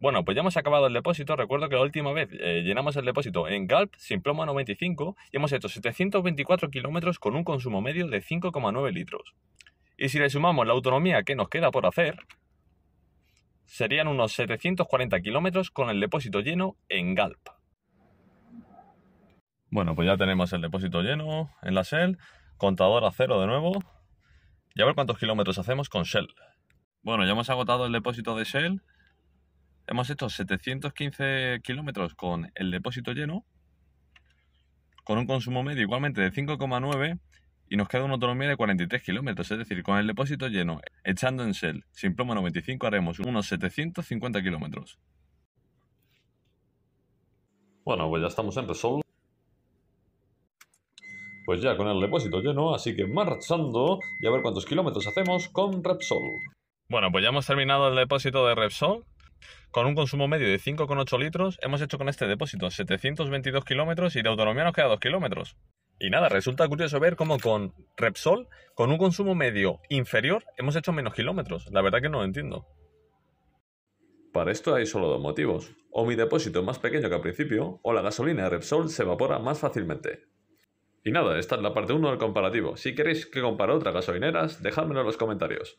Bueno, pues ya hemos acabado el depósito. Recuerdo que la última vez eh, llenamos el depósito en Galp sin plomo 95 y hemos hecho 724 kilómetros con un consumo medio de 5,9 litros. Y si le sumamos la autonomía que nos queda por hacer, serían unos 740 kilómetros con el depósito lleno en Galp. Bueno, pues ya tenemos el depósito lleno en la Shell, contador a cero de nuevo y a ver cuántos kilómetros hacemos con Shell. Bueno, ya hemos agotado el depósito de Shell, Hemos hecho 715 kilómetros con el depósito lleno, con un consumo medio igualmente de 5,9 y nos queda una autonomía de 43 kilómetros. Es decir, con el depósito lleno, echando en Shell, sin plomo 95, haremos unos 750 kilómetros. Bueno, pues ya estamos en Repsol. Pues ya con el depósito lleno, así que marchando y a ver cuántos kilómetros hacemos con Repsol. Bueno, pues ya hemos terminado el depósito de Repsol. Con un consumo medio de 5,8 litros, hemos hecho con este depósito 722 kilómetros y de autonomía nos queda 2 kilómetros. Y nada, resulta curioso ver cómo con Repsol, con un consumo medio inferior, hemos hecho menos kilómetros. La verdad que no lo entiendo. Para esto hay solo dos motivos. O mi depósito es más pequeño que al principio, o la gasolina Repsol se evapora más fácilmente. Y nada, esta es la parte 1 del comparativo. Si queréis que compare otras gasolineras, dejadmelo en los comentarios.